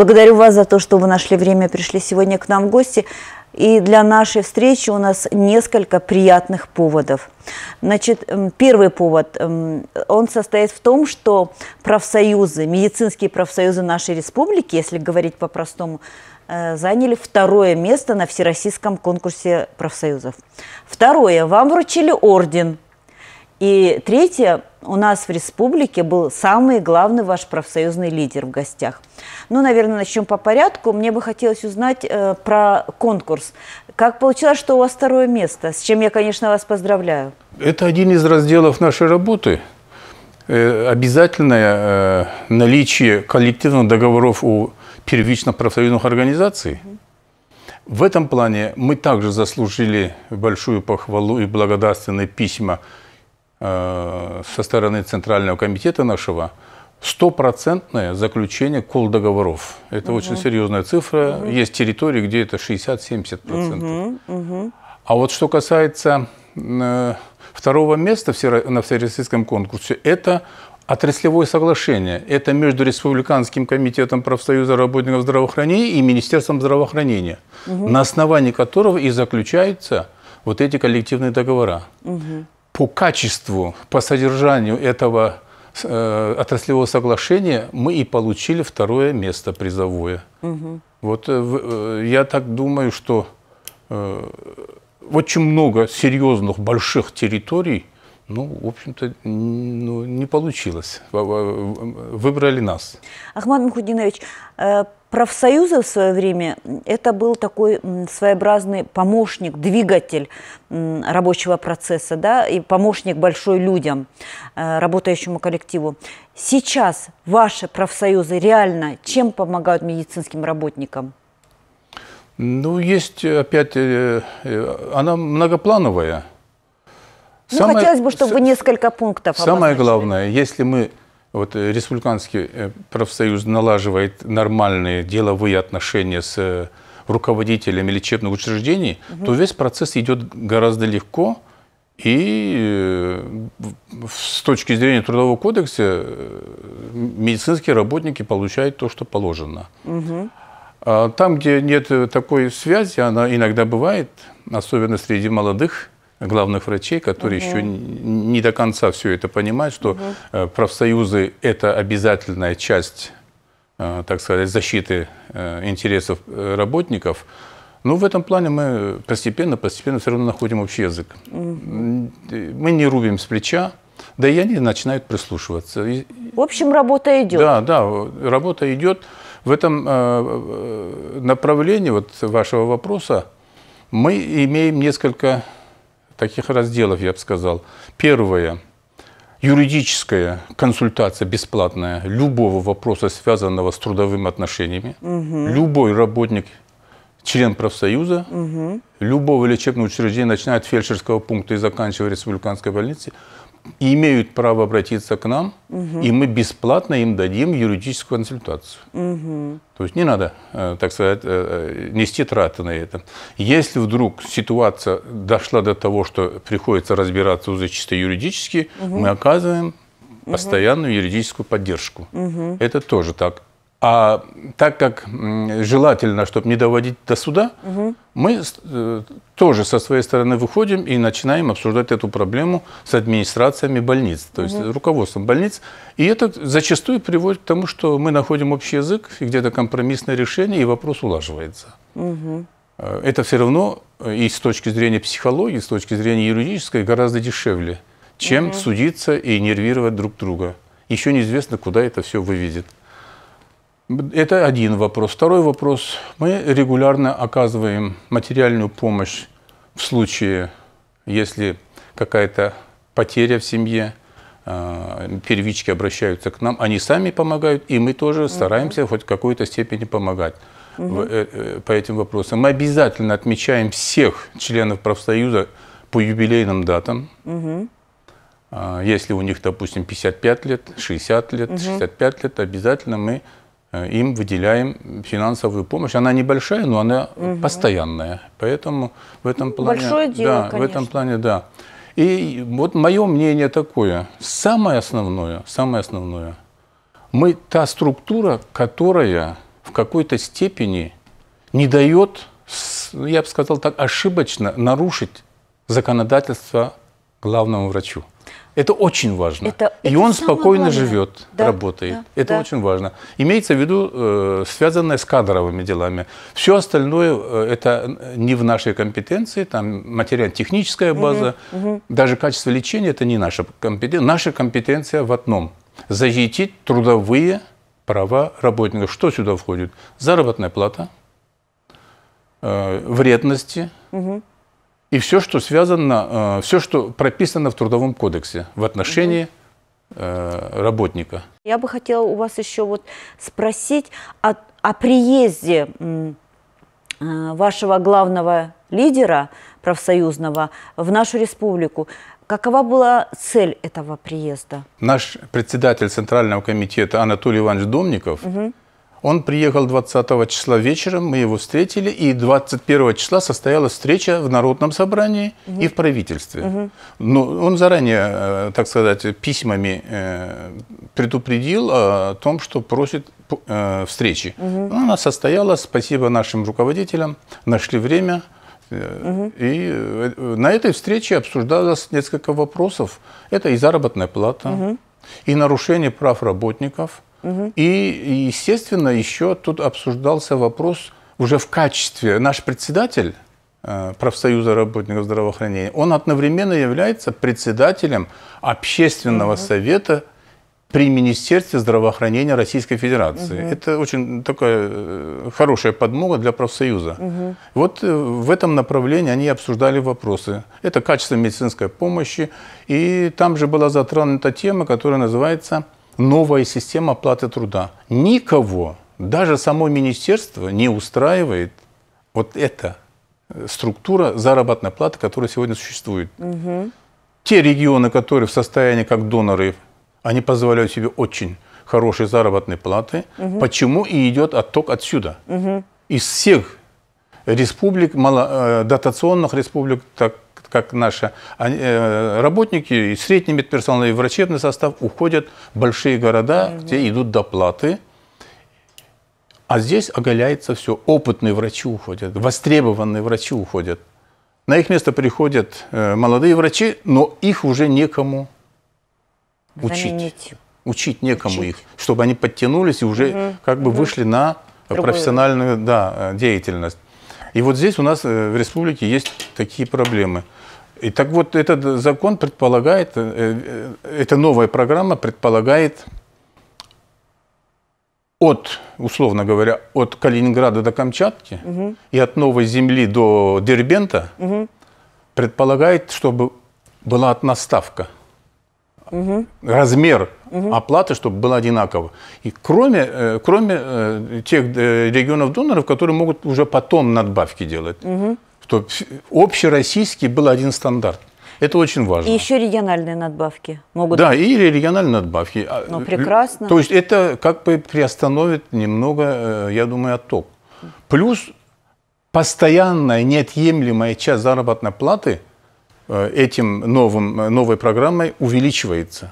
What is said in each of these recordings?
Благодарю вас за то, что вы нашли время, пришли сегодня к нам в гости. И для нашей встречи у нас несколько приятных поводов. Значит, первый повод, он состоит в том, что профсоюзы, медицинские профсоюзы нашей республики, если говорить по-простому, э, заняли второе место на всероссийском конкурсе профсоюзов. Второе, вам вручили орден – и третье, у нас в республике был самый главный ваш профсоюзный лидер в гостях. Ну, наверное, начнем по порядку. Мне бы хотелось узнать э, про конкурс. Как получилось, что у вас второе место? С чем я, конечно, вас поздравляю. Это один из разделов нашей работы. Э, обязательное э, наличие коллективных договоров у первичных профсоюзных организаций. В этом плане мы также заслужили большую похвалу и благодарственные письма Э, со стороны Центрального комитета нашего стопроцентное заключение договоров. Это угу. очень серьезная цифра. Угу. Есть территории, где это 60-70%. Угу. Угу. А вот что касается э, второго места на всероссийском конкурсе, это отраслевое соглашение. Это между Республиканским комитетом профсоюза работников здравоохранения и Министерством здравоохранения, угу. на основании которого и заключаются вот эти коллективные договора. Угу по качеству, по содержанию этого э, отраслевого соглашения мы и получили второе место призовое. Угу. Вот э, э, я так думаю, что э, очень много серьезных больших территорий ну, в общем-то, ну, не получилось. Выбрали нас. Ахмад Мухудинович, э, профсоюзы в свое время – это был такой своеобразный помощник, двигатель рабочего процесса, да, и помощник большой людям, э, работающему коллективу. Сейчас ваши профсоюзы реально чем помогают медицинским работникам? Ну, есть э, опять, она многоплановая – ну, хотелось бы, чтобы с, несколько пунктов Самое главное, если мы, вот э, Республиканский э, профсоюз налаживает нормальные деловые отношения с э, руководителями лечебных учреждений, угу. то весь процесс идет гораздо легко, и с точки зрения Трудового кодекса медицинские работники получают то, что положено. Угу. там, где нет такой связи, она иногда бывает, особенно среди молодых главных врачей, которые угу. еще не до конца все это понимают, что угу. профсоюзы – это обязательная часть, э, так сказать, защиты э, интересов работников. Но ну, в этом плане мы постепенно, постепенно все равно находим общий язык. Угу. Мы не рубим с плеча, да и они начинают прислушиваться. В общем, работа идет. Да, да, работа идет. В этом направлении вот вашего вопроса мы имеем несколько таких разделов, я бы сказал. Первое – юридическая консультация бесплатная любого вопроса, связанного с трудовыми отношениями. Угу. Любой работник, член профсоюза, угу. любого лечебного учреждения, начиная от фельдшерского пункта и заканчивая республиканской больницей, имеют право обратиться к нам, угу. и мы бесплатно им дадим юридическую консультацию. Угу. То есть не надо, э, так сказать, э, э, нести траты на это. Если вдруг ситуация дошла до того, что приходится разбираться уже чисто юридически, угу. мы оказываем постоянную угу. юридическую поддержку. Угу. Это тоже так. А так как желательно, чтобы не доводить до суда, угу. мы э, тоже со своей стороны выходим и начинаем обсуждать эту проблему с администрациями больниц, то есть угу. руководством больниц. И это зачастую приводит к тому, что мы находим общий язык, и где-то компромиссное решение, и вопрос улаживается. Угу. Это все равно э, и с точки зрения психологии, и с точки зрения юридической гораздо дешевле, чем угу. судиться и нервировать друг друга. Еще неизвестно, куда это все выведет. Это один вопрос. Второй вопрос. Мы регулярно оказываем материальную помощь в случае, если какая-то потеря в семье, а, первички обращаются к нам, они сами помогают, и мы тоже стараемся хоть в какой-то степени помогать угу. по этим вопросам. Мы обязательно отмечаем всех членов профсоюза по юбилейным датам. Угу. Если у них, допустим, 55 лет, 60 лет, угу. 65 лет, обязательно мы Э, им выделяем финансовую помощь. Она небольшая, но она угу. постоянная. Поэтому в этом ну, плане... Большое дело, да, конечно. в этом плане, да. И вот мое мнение такое. Самое основное, самое основное, мы та структура, которая в какой-то степени не дает, я бы сказал так, ошибочно нарушить законодательство главному врачу. Это очень важно. Это, и это он спокойно главное. живет, да, работает. Да, это да. очень важно. Имеется в виду э, связанное с кадровыми делами. Все остальное э, это не в нашей компетенции. Там материально-техническая база, угу, угу. даже качество лечения это не наша компетенция. Наша компетенция в одном – защитить трудовые права работников. Что сюда входит? Заработная плата, э, вредности. Угу и все, что связано, э, все, что прописано в Трудовом кодексе в отношении э, работника. Я бы хотела у вас еще вот спросить о, о приезде э, вашего главного лидера профсоюзного в нашу республику. Какова была цель этого приезда? Наш председатель Центрального комитета Анатолий Иванович Домников угу он приехал 20 числа вечером, мы его встретили, и 21 числа состоялась встреча в Народном собрании угу. и в правительстве. Угу. Ну, Но он заранее, э, так сказать, письмами э, предупредил о том, что просит э, встречи. Угу. Она состоялась, спасибо нашим руководителям, нашли время. Угу. И на этой встрече обсуждалось несколько вопросов. Это и заработная плата, угу. и нарушение прав работников – Угу. И, естественно, еще тут обсуждался вопрос уже в качестве. Наш председатель э, профсоюза работников здравоохранения, он одновременно является председателем общественного угу. совета при Министерстве здравоохранения Российской Федерации. Угу. Это очень такая э, хорошая подмога для профсоюза. Угу. Вот э, в этом направлении они обсуждали вопросы. Это качество медицинской помощи. И там же была затронута тема, которая называется новая система оплаты труда. Никого, даже само министерство не устраивает вот эта э, структура заработной платы, которая сегодня существует. Угу. Те регионы, которые в состоянии как доноры, они позволяют себе очень хорошие заработные платы. Угу. Почему и идет отток отсюда? Угу. Из всех республик, мало, э, дотационных республик, так как наши э, работники, и средний медперсонал, и врачебный состав уходят в большие города, Mm -hmm. где идут доплаты. А здесь оголяется все. Опытные врачи уходят, востребованные врачи уходят. На их место приходят э, молодые врачи, но их уже некому учить. Заменить. Учить некому учить. их, чтобы они подтянулись и уже угу. как бы угу. вышли на Другую. профессиональную да, деятельность. И вот здесь у нас э, в республике есть такие проблемы. И так вот этот закон предполагает, э, э, эта новая программа предполагает от, условно говоря, от Калининграда до Камчатки угу. и от Новой Земли до Дербента угу. предполагает, чтобы была одна ставка – угу. размер угу. оплаты, чтобы было одинаково. И кроме, э, кроме э, тех э, регионов доноров, которые могут уже потом надбавки делать, угу. что общероссийский был один стандарт. Это очень важно. И еще региональные надбавки могут Да, быть. и региональные надбавки. А, ну, прекрасно. То есть это как бы приостановит немного, я думаю, отток. Плюс постоянная неотъемлемая часть заработной платы – Э, этим новым, э, новой программой увеличивается.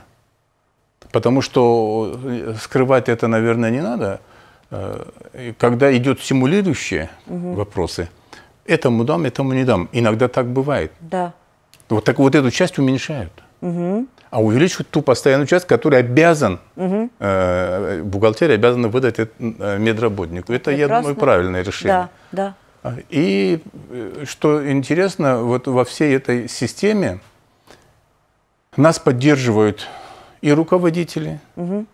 Потому что э, скрывать это, наверное, не надо. Когда идет симулирующие угу. вопросы, этому дам, этому не дам. Иногда так бывает. Да. Вот так вот эту часть уменьшают. Угу. А увеличивают ту постоянную часть, которая обязан, угу. э, бухгалтерия обязана выдать медработнику. Это, Прекрасно. я думаю, правильное решение. Да, да. И э, что интересно, вот во всей этой системе нас поддерживают и руководители, угу.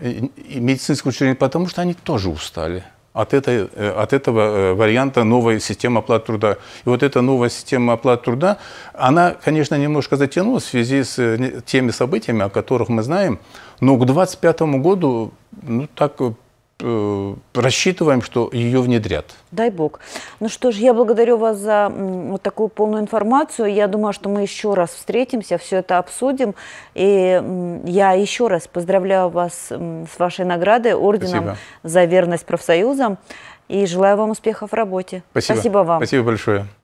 и, и медицинское учреждение, потому что они тоже устали от, этой, э, от этого э, варианта новой системы оплаты труда. И вот эта новая система оплаты труда, она, конечно, немножко затянулась в связи с теми событиями, о которых мы знаем, но к 2025 году ну, так Э, рассчитываем, что ее внедрят. Дай бог. Ну что ж, я благодарю вас за вот такую полную информацию. Я думаю, что мы еще раз встретимся, все это обсудим. И я еще раз поздравляю вас с вашей наградой, орденом Спасибо. за верность профсоюзам. И желаю вам успехов в работе. Спасибо, Спасибо вам. Спасибо большое.